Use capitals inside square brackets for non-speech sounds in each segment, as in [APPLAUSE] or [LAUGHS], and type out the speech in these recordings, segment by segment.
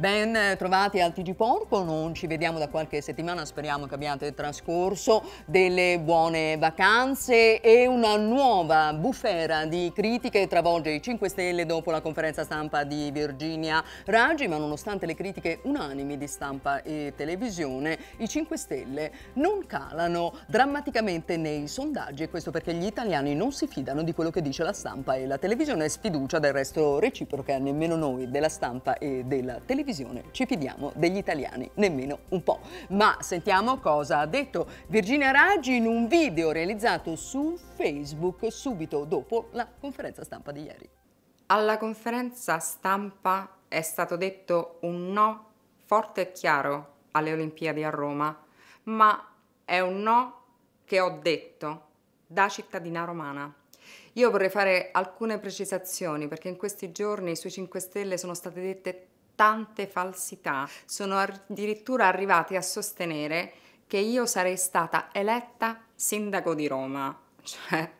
Ben trovati al TG Porco, non ci vediamo da qualche settimana, speriamo che abbiate trascorso delle buone vacanze e una nuova bufera di critiche travolge i 5 Stelle dopo la conferenza stampa di Virginia Raggi, ma nonostante le critiche unanimi di stampa e televisione, i 5 Stelle non calano drammaticamente nei sondaggi e questo perché gli italiani non si fidano di quello che dice la stampa e la televisione, sfiducia del resto reciproca, nemmeno noi della stampa e della televisione televisione ci fidiamo degli italiani nemmeno un po'. Ma sentiamo cosa ha detto Virginia Raggi in un video realizzato su Facebook subito dopo la conferenza stampa di ieri. Alla conferenza stampa è stato detto un no forte e chiaro alle Olimpiadi a Roma, ma è un no che ho detto da cittadina romana. Io vorrei fare alcune precisazioni perché in questi giorni sui 5 Stelle sono state dette tante falsità. Sono addirittura arrivati a sostenere che io sarei stata eletta sindaco di Roma, [LAUGHS] cioè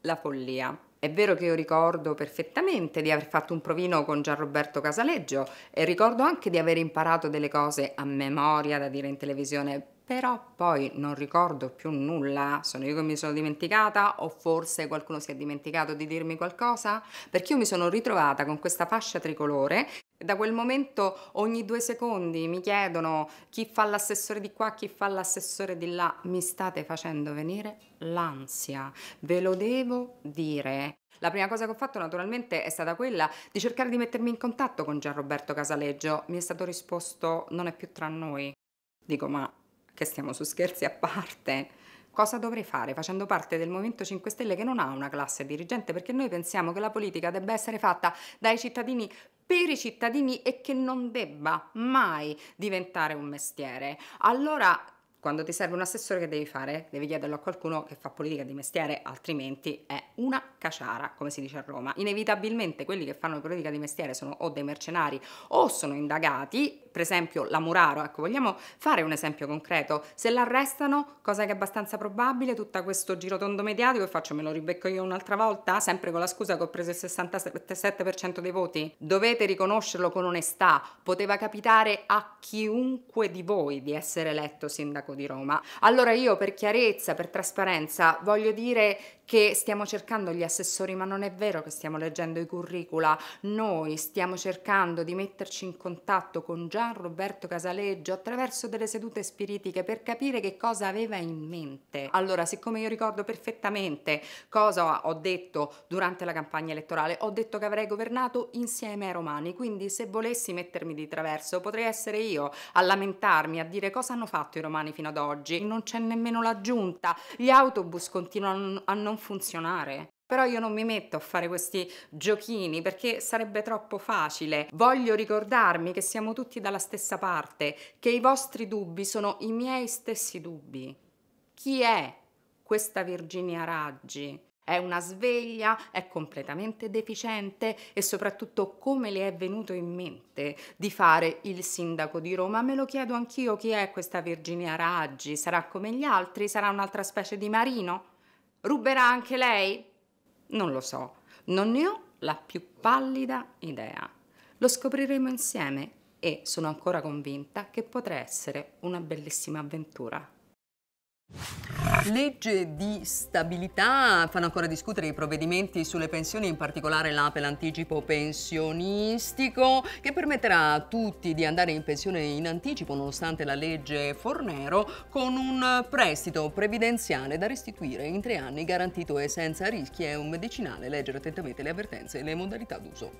la follia. È vero che io ricordo perfettamente di aver fatto un provino con Gianroberto Casaleggio e ricordo anche di aver imparato delle cose a memoria da dire in televisione, però poi non ricordo più nulla, sono io che mi sono dimenticata o forse qualcuno si è dimenticato di dirmi qualcosa, perché io mi sono ritrovata con questa fascia tricolore da quel momento ogni due secondi mi chiedono chi fa l'assessore di qua, chi fa l'assessore di là. Mi state facendo venire l'ansia, ve lo devo dire. La prima cosa che ho fatto naturalmente è stata quella di cercare di mettermi in contatto con Gianroberto Casaleggio. Mi è stato risposto non è più tra noi. Dico ma che stiamo su scherzi a parte? cosa dovrei fare facendo parte del Movimento 5 Stelle che non ha una classe dirigente perché noi pensiamo che la politica debba essere fatta dai cittadini per i cittadini e che non debba mai diventare un mestiere. Allora quando ti serve un assessore che devi fare? Devi chiederlo a qualcuno che fa politica di mestiere, altrimenti è una caciara, come si dice a Roma. Inevitabilmente quelli che fanno politica di mestiere sono o dei mercenari o sono indagati per esempio la Muraro, ecco, vogliamo fare un esempio concreto, se l'arrestano, cosa che è abbastanza probabile, tutto questo girotondo mediatico e faccio me lo ribecco io un'altra volta, sempre con la scusa che ho preso il 67% dei voti, dovete riconoscerlo con onestà, poteva capitare a chiunque di voi di essere eletto sindaco di Roma. Allora io per chiarezza, per trasparenza, voglio dire che stiamo cercando gli assessori, ma non è vero che stiamo leggendo i curricula, noi stiamo cercando di metterci in contatto con Gian Roberto Casaleggio attraverso delle sedute spiritiche per capire che cosa aveva in mente. Allora, siccome io ricordo perfettamente cosa ho detto durante la campagna elettorale, ho detto che avrei governato insieme ai romani, quindi se volessi mettermi di traverso potrei essere io a lamentarmi, a dire cosa hanno fatto i romani fino ad oggi, non c'è nemmeno la giunta, gli autobus continuano a non funzionare. Però io non mi metto a fare questi giochini perché sarebbe troppo facile. Voglio ricordarmi che siamo tutti dalla stessa parte, che i vostri dubbi sono i miei stessi dubbi. Chi è questa Virginia Raggi? È una sveglia, è completamente deficiente e soprattutto come le è venuto in mente di fare il sindaco di Roma? Me lo chiedo anch'io chi è questa Virginia Raggi? Sarà come gli altri? Sarà un'altra specie di Marino? Ruberà anche lei? Non lo so, non ne ho la più pallida idea. Lo scopriremo insieme e sono ancora convinta che potrà essere una bellissima avventura. Legge di stabilità, fanno ancora discutere i provvedimenti sulle pensioni, in particolare l'APE, l'anticipo pensionistico, che permetterà a tutti di andare in pensione in anticipo, nonostante la legge Fornero, con un prestito previdenziale da restituire in tre anni, garantito e senza rischi. È un medicinale, leggere attentamente le avvertenze e le modalità d'uso.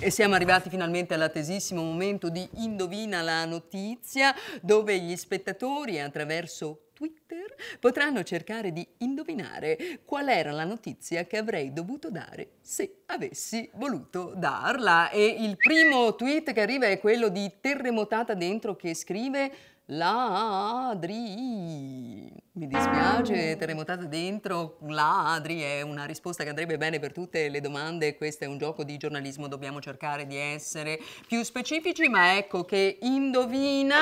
E siamo arrivati finalmente all'attesissimo momento di Indovina la notizia, dove gli spettatori attraverso Twitter Twitter potranno cercare di indovinare qual era la notizia che avrei dovuto dare se avessi voluto darla. E il primo tweet che arriva è quello di Terremotata Dentro che scrive Ladri. Mi dispiace, terremotata dentro, Adri è una risposta che andrebbe bene per tutte le domande, questo è un gioco di giornalismo, dobbiamo cercare di essere più specifici, ma ecco che indovina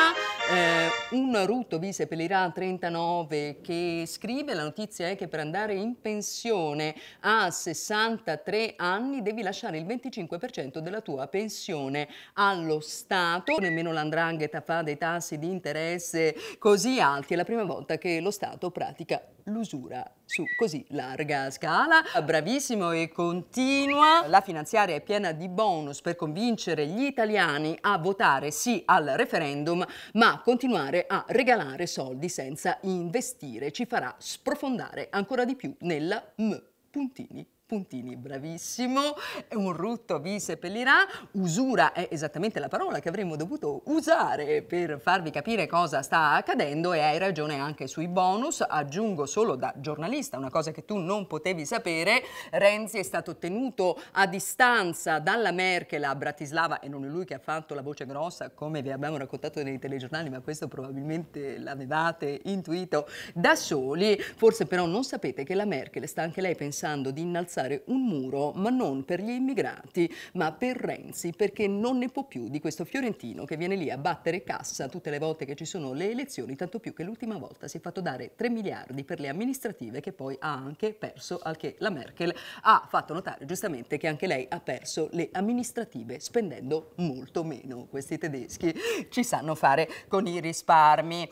eh, un rutto vi seppellirà 39 che scrive, la notizia è che per andare in pensione a 63 anni devi lasciare il 25% della tua pensione allo Stato, nemmeno l'andrangheta fa dei tassi di interesse così alti, è la prima volta che lo Stato Stato pratica l'usura su così larga scala, bravissimo e continua. La finanziaria è piena di bonus per convincere gli italiani a votare sì al referendum, ma continuare a regalare soldi senza investire ci farà sprofondare ancora di più nella M. Puntini puntini, bravissimo, è un rutto vi seppellirà, usura è esattamente la parola che avremmo dovuto usare per farvi capire cosa sta accadendo e hai ragione anche sui bonus, aggiungo solo da giornalista una cosa che tu non potevi sapere, Renzi è stato tenuto a distanza dalla Merkel a Bratislava e non è lui che ha fatto la voce grossa come vi abbiamo raccontato nei telegiornali, ma questo probabilmente l'avevate intuito da soli, forse però non sapete che la Merkel sta anche lei pensando di innalzare alzare un muro, ma non per gli immigrati, ma per Renzi, perché non ne può più di questo fiorentino che viene lì a battere cassa tutte le volte che ci sono le elezioni, tanto più che l'ultima volta si è fatto dare 3 miliardi per le amministrative che poi ha anche perso, al che la Merkel ha fatto notare giustamente che anche lei ha perso le amministrative spendendo molto meno. Questi tedeschi ci sanno fare con i risparmi.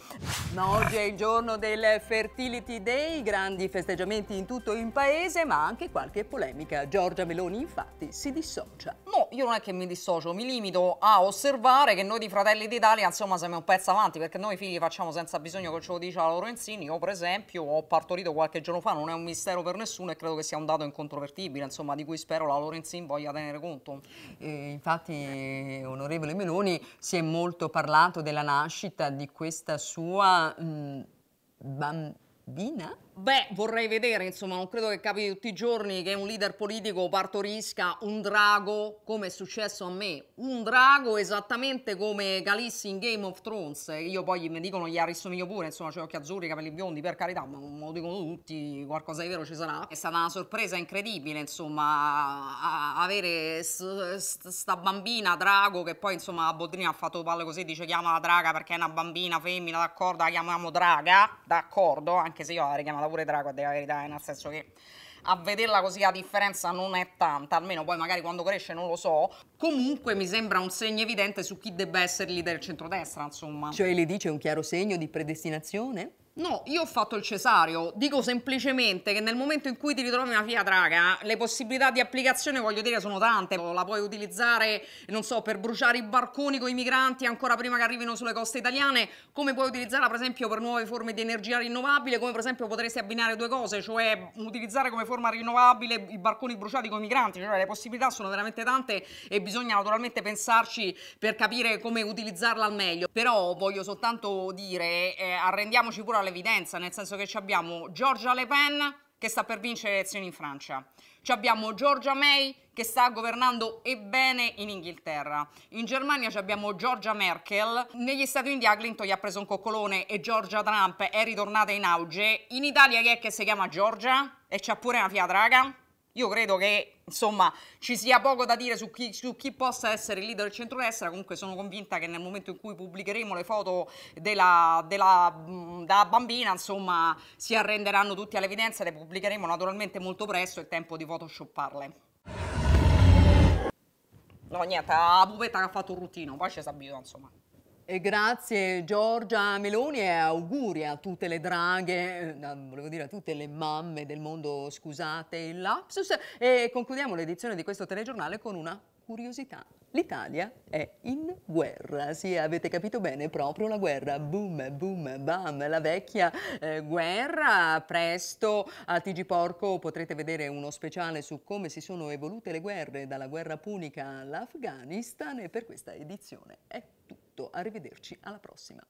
Ma oggi è il giorno del Fertility Day, grandi festeggiamenti in tutto il paese, ma anche qualche qualche polemica. Giorgia Meloni infatti si dissocia. No, io non è che mi dissocio, mi limito a osservare che noi di Fratelli d'Italia insomma siamo un pezzo avanti perché noi figli facciamo senza bisogno che ce lo dice la Lorenzini. Io per esempio ho partorito qualche giorno fa, non è un mistero per nessuno e credo che sia un dato incontrovertibile insomma di cui spero la Lorenzini voglia tenere conto. Eh, infatti onorevole Meloni si è molto parlato della nascita di questa sua mh, mm, bambina Beh, vorrei vedere, insomma, non credo che capiti tutti i giorni che un leader politico partorisca un drago, come è successo a me, un drago esattamente come Calissi in Game of Thrones. Io poi mi dicono gli assomiglio pure, insomma, c'ho occhi azzurri, capelli biondi, per carità, ma lo dicono tutti, qualcosa di vero ci sarà. È stata una sorpresa incredibile, insomma, avere sta bambina drago che poi, insomma, la Bodrina ha fatto palle così, dice chiama la draga perché è una bambina femmina, d'accordo, la chiamiamo draga, d'accordo, anche se io la richiamo chiamata pure Draco a dire la verità, eh, nel senso che a vederla così la differenza non è tanta, almeno poi magari quando cresce non lo so. Comunque mi sembra un segno evidente su chi debba essere il leader centrodestra, insomma. Cioè le dice un chiaro segno di predestinazione? No, io ho fatto il cesario, dico semplicemente che nel momento in cui ti ritrovi una Fiat raga, le possibilità di applicazione voglio dire sono tante, la puoi utilizzare, non so, per bruciare i barconi con i migranti ancora prima che arrivino sulle coste italiane, come puoi utilizzarla per esempio per nuove forme di energia rinnovabile, come per esempio potresti abbinare due cose, cioè utilizzare come forma rinnovabile i barconi bruciati con i migranti, cioè le possibilità sono veramente tante e bisogna naturalmente pensarci per capire come utilizzarla al meglio, però voglio soltanto dire, eh, arrendiamoci pure alla l'evidenza, nel senso che abbiamo Giorgia Le Pen che sta per vincere le elezioni in Francia, abbiamo Giorgia May che sta governando e bene in Inghilterra, in Germania ci abbiamo Giorgia Merkel, negli Stati Uniti Clinton gli ha preso un coccolone e Giorgia Trump è ritornata in auge, in Italia chi è che si chiama Giorgia e c'ha pure una fia draga? Io credo che insomma ci sia poco da dire su chi, su chi possa essere il leader del centrodestra, comunque sono convinta che nel momento in cui pubblicheremo le foto della, della mm, da bambina insomma si arrenderanno tutti all'evidenza, le pubblicheremo naturalmente molto presto, è tempo di photoshopparle. No niente, la pupetta che ha fatto un routine, poi ci si abitua insomma. E grazie Giorgia Meloni e auguri a tutte le draghe, eh, volevo dire a tutte le mamme del mondo, scusate il lapsus, e concludiamo l'edizione di questo telegiornale con una curiosità. L'Italia è in guerra, sì avete capito bene, proprio la guerra, boom, boom, bam, la vecchia eh, guerra. Presto a TG Porco potrete vedere uno speciale su come si sono evolute le guerre dalla guerra punica all'Afghanistan e per questa edizione è tutto, arrivederci alla prossima.